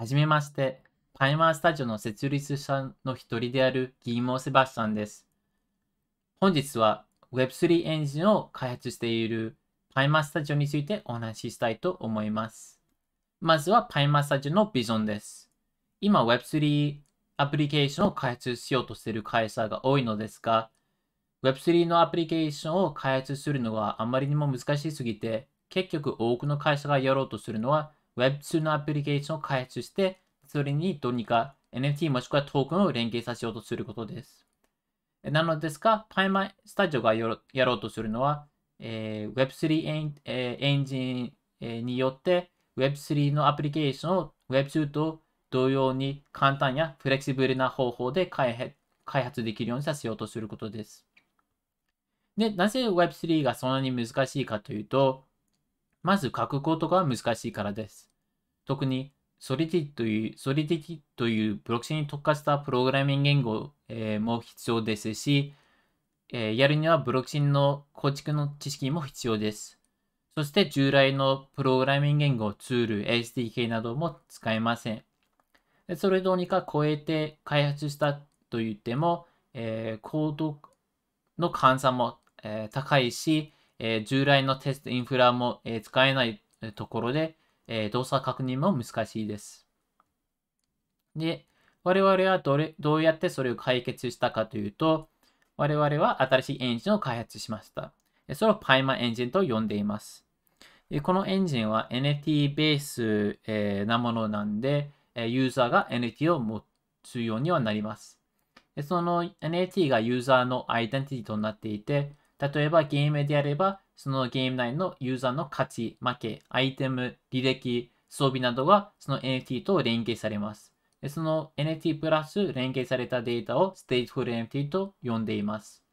はじめまして、タイマースタジオの設立者の一人であるギーモー・セバスチャンです。本日は Web3 エンジンを開発しているパイマースタジオについてお話ししたいと思います。まずはパイマースタジオのビジョンです。今 Web3 アプリケーションを開発しようとしている会社が多いのですが、Web3 のアプリケーションを開発するのはあまりにも難しすぎて、結局多くの会社がやろうとするのは Web2 のアプリケーションを開発して、それにどうにか NFT もしくはトークンを連携させようとすることです。なのですが、タイマースタジオがやろうとするのは、えー、Web3 エン,、えー、エンジン、えによって Web3 のアプリケーションを Web2 と同様に簡単やフレキシブルな方法で開発できるようにさせようとすることです。で、なぜ Web3 がそんなに難しいかというと、まず書くことが難しいからです。特にソリティというソリティというブロックチェーンに特化したプログラミング言語、えー、も必要ですし、えー、やるにはブロックチェーンの構築の知識も必要です。そして従来のプログラミング言語、ツール、SDK なども使えません。それをどうにか超えて開発したと言っても、えー、コードの換算も、えー、高いし、えー、従来のテストインフラも、えー、使えないところで、えー、動作確認も難しいです。で、我々はどれどうやってそれを解決したかというと、我々は新しいエンジンを開発しました。それを p y m a エンジンと呼んでいます。このエンジンは NT ベース、えー、なものなんで、ユーザーが NT を持つようにはなります。その NT がユーザーのアイデンティティとなっていて、例えばゲームであれば、そのゲーム内のユーザーの価値、負け、アイテム、履歴、装備などがその NFT と連携されます。でその NFT プラス連携されたデータをステ e f u ル NFT と呼んでいます。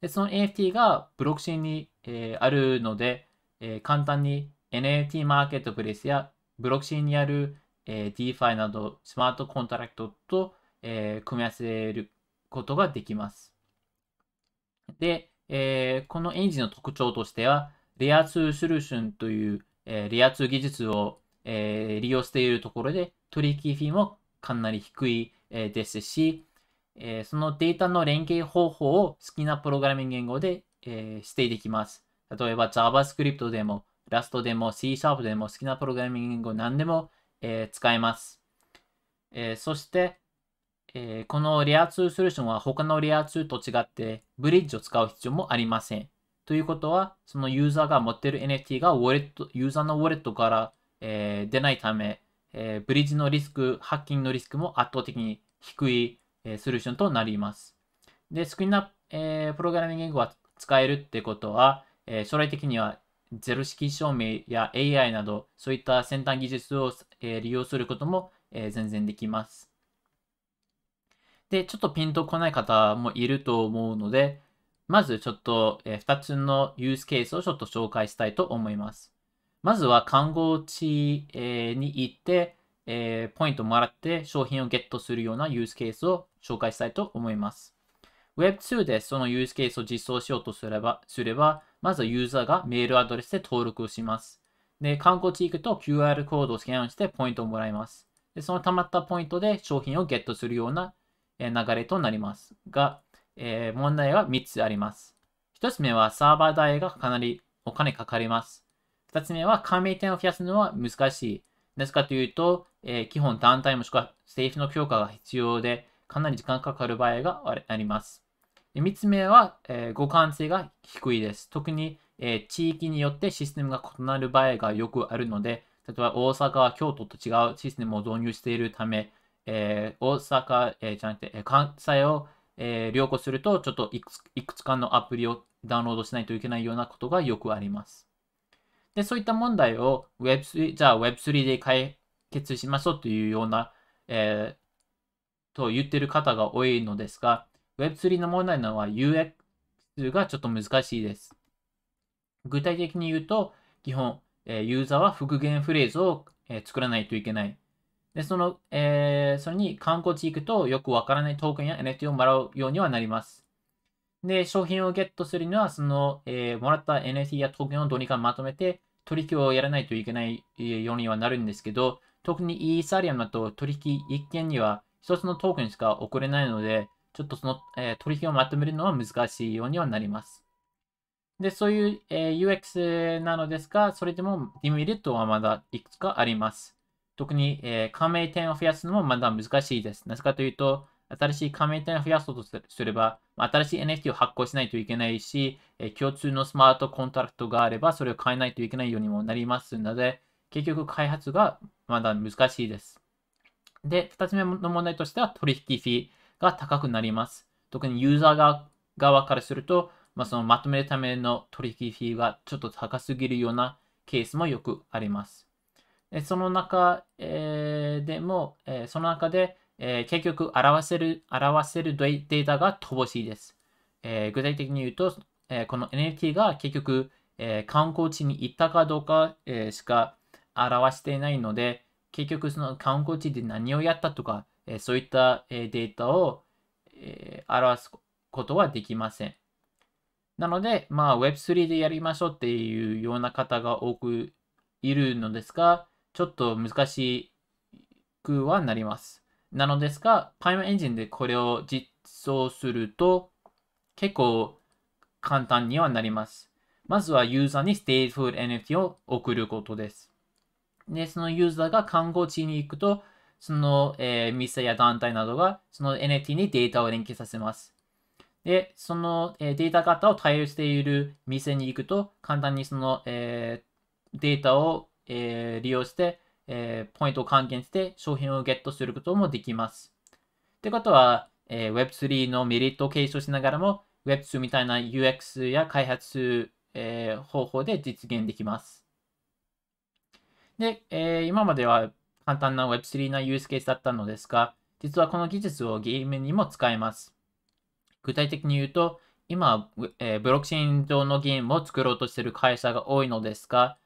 でその NFT がブロックチェーンに、えー、あるので、えー、簡単に NFT マーケットプレイスやブロックチェーンにある、えー、DeFi などスマートコントラクトと、え組み合わせることができます。で、えー、このエンジンの特徴としては、レア2シュルションという、えー、レア2技術を、えー、利用しているところで、取引費もかなり低い、えー、ですし、えー、そのデータの連携方法を好きなプログラミング言語で、えー、指定できます。例えば JavaScript でも Rust でも C シャープでも好きなプログラミング言語何でも、えー、使えます。えー、そして、えー、このレア2ソリューションは他のレア2と違ってブリッジを使う必要もありません。ということは、そのユーザーが持ってる NFT がウォレット、ユーザーのウォレットから、えー、出ないため、えー、ブリッジのリスク、ハッキングのリスクも圧倒的に低い、えソリューションとなります。で、スクリーンな、えプログラミングは使えるってことは、え将来的にはゼロ式証明や AI など、そういった先端技術を、え利用することも、え全然できます。で、ちょっとピンとこない方もいると思うので、まずちょっと2つのユースケースをちょっと紹介したいと思います。まずは看護地に行って、えー、ポイントもらって商品をゲットするようなユースケースを紹介したいと思います。Web2 でそのユースケースを実装しようとすれば、すればまずユーザーがメールアドレスで登録をします。で、観光地行くと QR コードをスキャンしてポイントをもらいます。で、その溜まったポイントで商品をゲットするような流れとなりますが、えー、問題は3つあります。1つ目はサーバー代がかなりお金かかります。2つ目は加盟店を増やすのは難しい。なぜかというと、えー、基本団体もしくは政府の強化が必要で、かなり時間かかる場合があります。3つ目は、えー、互換性が低いです。特に、えー、地域によってシステムが異なる場合がよくあるので、例えば大阪は京都と違うシステムを導入しているため、えー、大阪、えー、じゃなくて、えー、関西を、えー、良好すると、ちょっといくついくつかのアプリをダウンロードしないといけないようなことがよくあります。で、そういった問題を Web3、じゃあ Web3 で解決しましょうというような、えー、と言ってる方が多いのですが、Web3 の問題なのは UX がちょっと難しいです。具体的に言うと、基本、えー、ユーザーは復元フレーズを、えー、作らないといけない。で、その、えー、それに観光地行くとよくわからないトークンや NFT をもらうようにはなります。で、商品をゲットするには、その、えー、もらった NFT やトークンをどうにかまとめて、取引をやらないといけないようにはなるんですけど、特にイーサリアムだと取引一件には一つのトークンしか送れないので、ちょっとその、えー、取引をまとめるのは難しいようにはなります。で、そういう、えー、UX なのですが、それでもデメリットはまだいくつかあります。特に、えー、加盟店を増やすのもまだ難しいです。なぜかというと、新しい加盟店を増やそうとすれば、新しい NFT を発行しないといけないし、えー、共通のスマートコントラクトがあれば、それを変えないといけないようにもなりますので、結局開発がまだ難しいです。で、2つ目の問題としては取引フィーが高くなります。特にユーザー側からすると、まあ、そのまとめるための取引フィーがちょっと高すぎるようなケースもよくあります。その中、えー、でも、えその中で、え結局表せる、表せるデータが乏しいです。え具体的に言うと、えこの NFT が結局、え観光地に行ったかどうか、えしか表していないので、結局その観光地で何をやったとか、えそういった、えデータを、え表すことはできません。なので、まあ Web3 でやりましょうっていうような方が多くいるのですが、ちょっと難しくはなります。なのですが、Pym エンジンでこれを実装すると結構簡単にはなります。まずはユーザーに Stateful NFT を送ることです。で、そのユーザーが観光地に行くと、その、えー、店や団体などがその NFT にデータを連携させます。で、その、えー、データ型を対応している店に行くと、簡単にその、えー、データをえー、利用して、えー、ポイントを還元して商品をゲットすることもできます。ってことは、えー、Web3 のメリットを継承しながらも Web2 みたいな UX や開発、えー、方法で実現できます。で、えー、今までは簡単な Web3 なユースケースだったのですが、実はこの技術をゲームにも使えます。具体的に言うと、今、えー、ブロックチェーン上のゲームを作ろうとしている会社が多いのですが、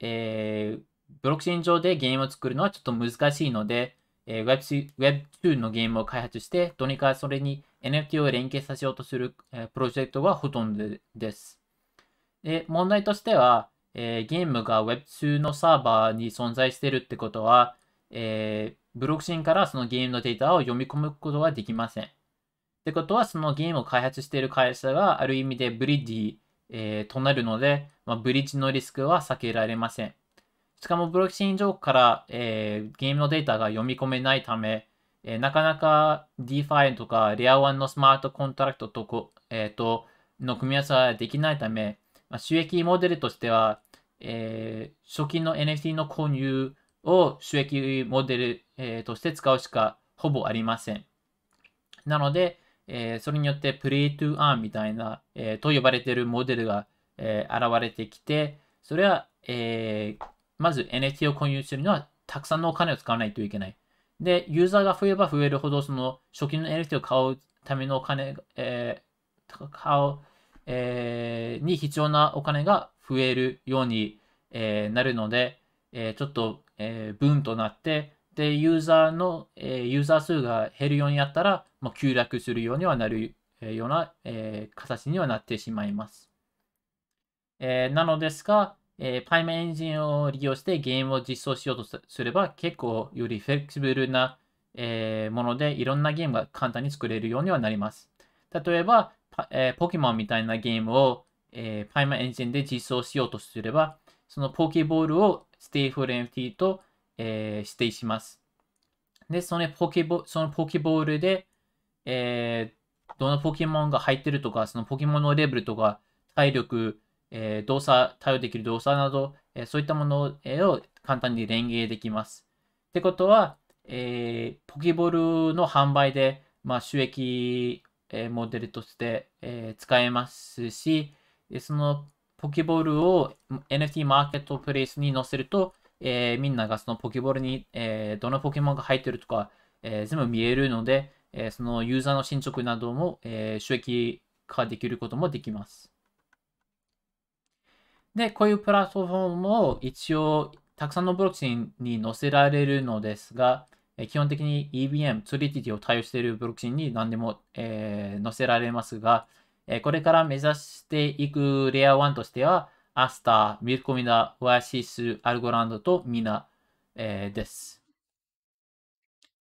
えー、ブロックチェーン上でゲームを作るのはちょっと難しいので、えー、Web2 のゲームを開発して、どうにかそれに NFT を連携させようとする、えー、プロジェクトがほとんどです。で問題としては、えー、ゲームが Web2 のサーバーに存在してるってことは、えー、ブロックチェーンからそのゲームのデータを読み込むことができません。ってことは、そのゲームを開発している会社がある意味でブリッディえー、となるので、まあ、ブリッジのリスクは避けられません。しかもブロックチェーン上から、えー、ゲームのデータが読み込めないため、えー、なかなか DeFi とか Layer1 のスマートコントラクトとこ、えーと、の組み合わせはできないため、まあ、収益モデルとしては、えー、初期の NFT の購入を収益モデル、えー、として使うしかほぼありません。なので、えー、それによってプレイトゥーアーンみたいな、えー、と呼ばれているモデルが、えー、現れてきて、それは、えまず NFT を購入するにはたくさんのお金を使わないといけない。で、ユーザーが増えば増えるほど、その初期の NFT を買うためのお金、え買う、えに必要なお金が増えるように、えなるので、えちょっと、えブーンとなって、で、ユーザーの、えユーザー数が減るようになったら、まあ、急落するようにはなるような、え形にはなってしまいます。えなのですが、えー、パイムエンジンを利用してゲームを実装しようとすれば結構よりフレキシブルな、えー、ものでいろんなゲームが簡単に作れるようにはなります。例えば、えー、ポケモンみたいなゲームを、えー、パイムエンジンで実装しようとすればそのポケボールをステイフル MT とえー、指定します。で、そのポケボそのポケボールで、えー、どのポケモンが入ってるとか、そのポケモンのレベルとか、体力、えー、動作、対応できる動作など、えそういったものを簡単に連携できます。ってことは、えポケボールの販売で、まあ、収益、えモデルとして、え使えますし、そのポケボールを NFT マーケットプレイスに載せると、えー、みんながそのポケボールに、えー、どのポケモンが入ってるとか、えー、全部見えるので、えそのユーザーの進捗なども、え収益化できることもできます。で、こういうプラットフォームも一応たくさんのブロックチーンに載せられるのですが、え基本的に EVM、ツリティティを対応しているブロックチーンに何でも、え載せられますが、えこれから目指していくレアワン1としては、h スター、a ルコミナ、o m シス、アルゴランドとミナ、えー、です。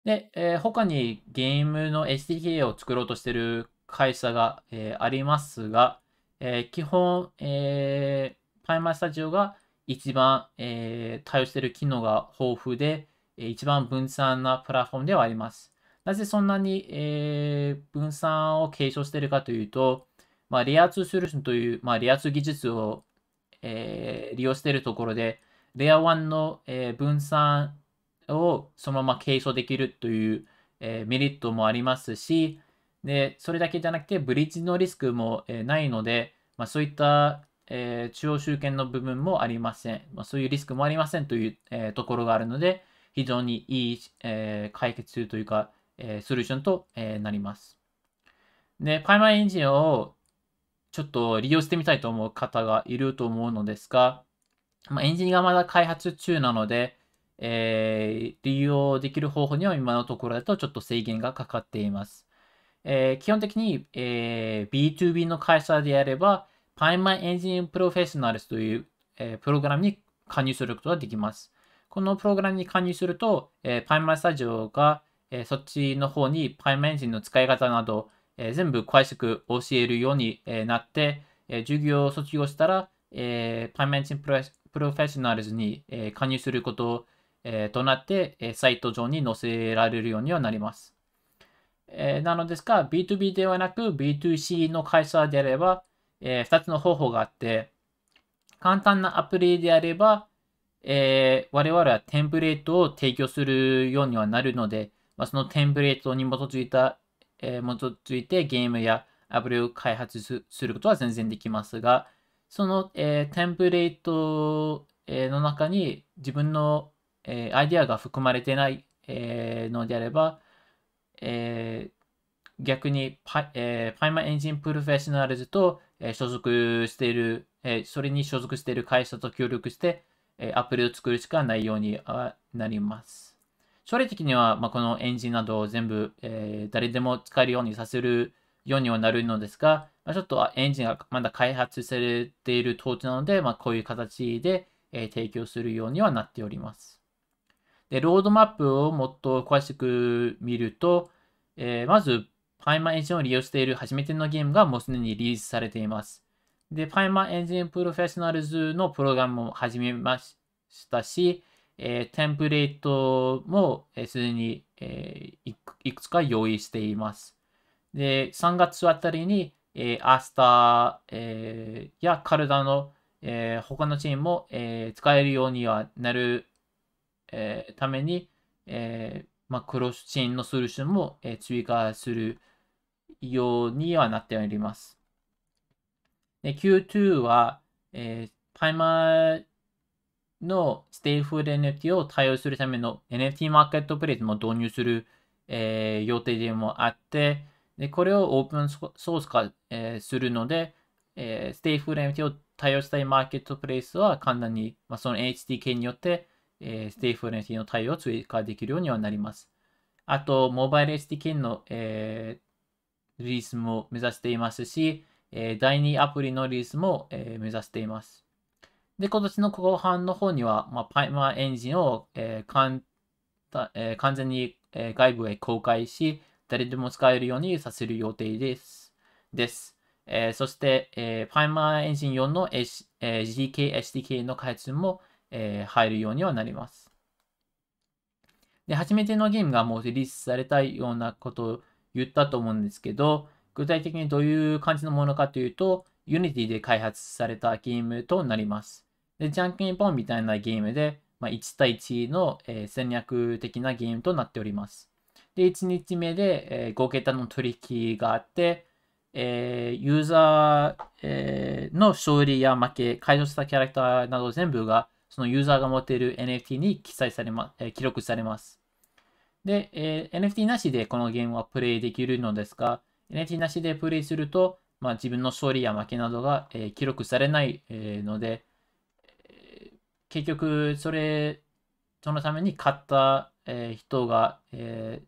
で、えー、他にゲームの SDK を作ろうとしている会社が、えー、ありますが、えー、基本、えー、パイマスタジオが一番、えー、対応している機能が豊富で、えー、一番分散なプラットフォームではあります。なぜそんなに、えー、分散を継承しているかというと、まあ、レア2ソリューションという、まあ、リア2技術をえー、利用しているところで、レア1の、えー、分散をそのまま継承できるという、えー、メリットもありますし、で、それだけじゃなくて、ブリッジのリスクも、えないので、まあ、そういった、え中央集権の部分もありません。まあ、そういうリスクもありませんという、えところがあるので、非常にいい、え解決というか、えソリューションと、えなります。で、パイマイエンジンを、ちょっと利用してみたいと思う方がいると思うのですが、まあ、エンジンがまだ開発中なので、えー、利用できる方法には今のところだとちょっと制限がかかっています。えー、基本的に、えー、B2B の会社であれば、パイマンエンジンプロフェッショナルズという、えー、プログラムに加入することができます。このプログラムに加入すると、えー、パイマ t スタジオが、えー、そっちの方にパイ e n エンジンの使い方など、えー、全部詳しく教えるように、えなって、えー、授業を卒業したら、えー、パイメンチンプロプロフェッショナルズに、えー、加入すること、えー、となって、えー、サイト上に載せられるようにはなります。えー、なのですが、B2B ではなく B2C の会社であれば、えー、2つの方法があって、簡単なアプリであれば、えー、我々はテンプレートを提供するようにはなるので、まあ、そのテンプレートに基づいた、え基づいてゲームやアプリを開発することは全然できますが、その、えテンプレート、の中に自分の、えアイディアが含まれてない、えのであれば、え逆にパ,、えパイマエンジンプロフェッショナルズと、え所属している、えそれに所属している会社と協力して、えアプリを作るしかないようになります。将来的には、まあ、このエンジンなどを全部、えー、誰でも使えるようにさせるようにはなるのですが、まあ、ちょっとエンジンがまだ開発されている当地なので、まあ、こういう形で、えー、提供するようにはなっております。で、ロードマップをもっと詳しく見ると、えー、まず、パイマエンジンを利用している初めてのゲームがもうすでにリリースされています。で、パイマエンジンプロフェッショナルズのプログラムも始めましたし、えー、テンプレートもすでに、えー、いくいくつか用意しています。で、3月あたりに、えー、アスター、えー、や体の、えー、他のチームも、えー、使えるようにはなる、えー、ために、えーまあ、クロスチーンのソリューションも、えー、追加するようにはなっております。で Q2 は、えー、タイマーのステイフード NFT を対応するための NFT マーケットプレイスも導入する、えー、予定でもあって、でこれをオープンソース化、えー、するので、えー、ステイフード NFT を対応したいマーケットプレイスは簡単に、まあ、その HDK によって、えー、ステイフード NFT の対応を追加できるようにはなります。あと、モバイル h d k の、えー、リリースも目指していますし、えー、第2アプリのリリースも、えー、目指しています。で、今年の後半の方には、まあ、パイマーエンジンを、えー完えー、完全に、えー、外部へ公開し、誰でも使えるようにさせる予定です。です。えー、そして、えー、パイマーエンジン4の、H えー、GK、SDK の開発も、えー、入るようにはなります。で、初めてのゲームがもうリリースされたようなことを言ったと思うんですけど、具体的にどういう感じのものかというと、Unity で開発されたゲームとなります。で、ジャンケンポンみたいなゲームで、まあ、1対1の、えー、戦略的なゲームとなっております。で、1日目で、えー、5桁の取引があって、えー、ユーザー、えー、の勝利や負け、解除したキャラクターなど全部が、そのユーザーが持っている NFT に記載されま、えー、記録されます。で、えー、NFT なしでこのゲームはプレイできるのですが、NFT なしでプレイすると、まあ、自分の勝利や負けなどが、えー、記録されない、えー、ので、結局それそのために買った、えー、人が、えー、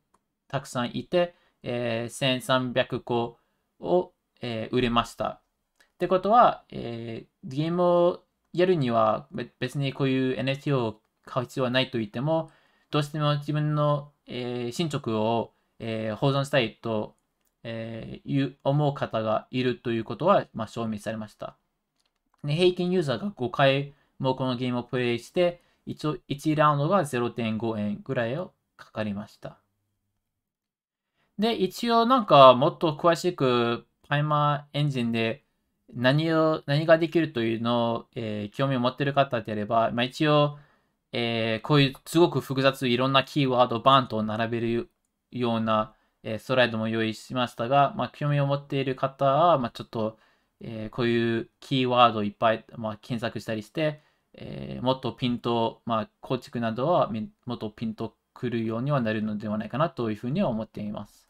たくさんいて、えー、1300個を、え売れました。ってことは、えゲームをやるには別にこういう NFT を買う必要はないと言ってもどうしても自分の、え進捗を、え保存したいと、えいう思う方がいるということは、まあ、証明されました。で平均ユーザーが5回もうこのゲームをプレイして、一応1ラウンドが0.5円ぐらいをかかりました。で、一応なんかもっと詳しくパイマーエンジンで何を、何ができるというのを、えー、興味を持ってる方であれば、まあ、一応、えー、こういうすごく複雑いろんなキーワードをバンと並べるような、えー、ストライドも用意しましたが、まあ、興味を持っている方は、まあ、ちょっと、えー、こういうキーワードをいっぱい、まあ、検索したりして、えー、もっとピント、まあ、構築などはもっとピンとくるようにはなるのではないかなというふうには思っています。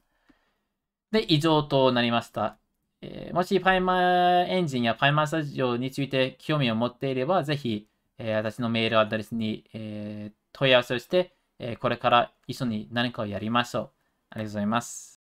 で、以上となりました。えー、もしパイマーエンジンやパイマースタジオについて興味を持っていれば、ぜひ、えー、私のメールアドレスに、え問い合わせをして、えこれから一緒に何かをやりましょう。ありがとうございます。